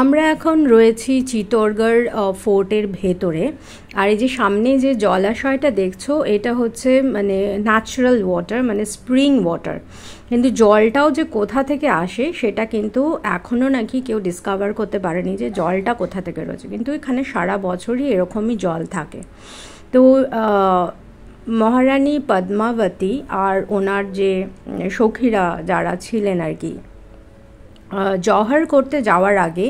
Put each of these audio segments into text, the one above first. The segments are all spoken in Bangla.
আমরা এখন রয়েছি চিতরগড় ফোর্টের ভেতরে আর এই যে সামনে যে জলাশয়টা দেখছো এটা হচ্ছে মানে ন্যাচারাল ওয়াটার মানে স্প্রিং ওয়াটার কিন্তু জলটাও যে কোথা থেকে আসে সেটা কিন্তু এখনও নাকি কেউ ডিসকভার করতে পারেনি যে জলটা কোথা থেকে রয়েছে কিন্তু এখানে সারা বছরই এরকমই জল থাকে তো মহারানী পদ্মাবতী আর ওনার যে সখীরা যারা ছিলেন আর কি জহর করতে যাওয়ার আগে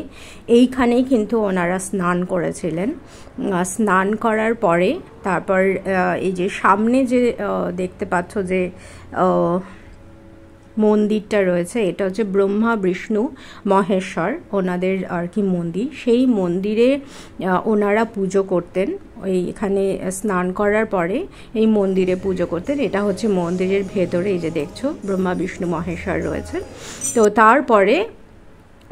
এইখানেই কিন্তু ওনারা স্নান করেছিলেন স্নান করার পরে তারপর এই যে সামনে যে দেখতে পাচ্ছ যে মন্দিরটা রয়েছে এটা হচ্ছে ব্রহ্মা বিষ্ণু মহেশ্বর ওনাদের আর কি মন্দির সেই মন্দিরে ওনারা পুজো করতেন ওই এখানে স্নান করার পরে এই মন্দিরে পুজো করতেন এটা হচ্ছে মন্দিরের ভেতরে এই যে দেখছো ব্রহ্মা বিষ্ণু মহেশ্বর রয়েছে তো তারপরে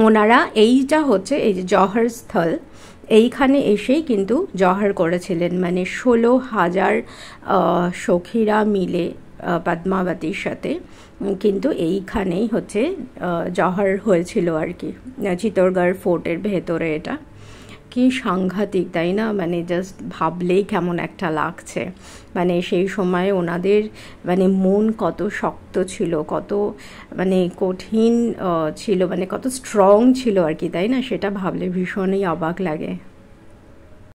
ওনারা এইটা হচ্ছে এই যে জহরস্থল এইখানে এসেই কিন্তু জহর করেছিলেন মানে ষোলো হাজার সখীরা মিলে পদ্মাবতীর সাথে কিন্তু এইখানেই হচ্ছে জহর হয়েছিল আর কি চিতরগড় ফোর্টের ভেতরে এটা কি সাংঘাতিক তাই না মানে জাস্ট ভাবলেই কেমন একটা লাগছে মানে সেই সময় ওনাদের মানে মন কত শক্ত ছিল কত মানে কঠিন ছিল মানে কত স্ট্রং ছিল আর কি তাই না সেটা ভাবলে ভীষণই অবাক লাগে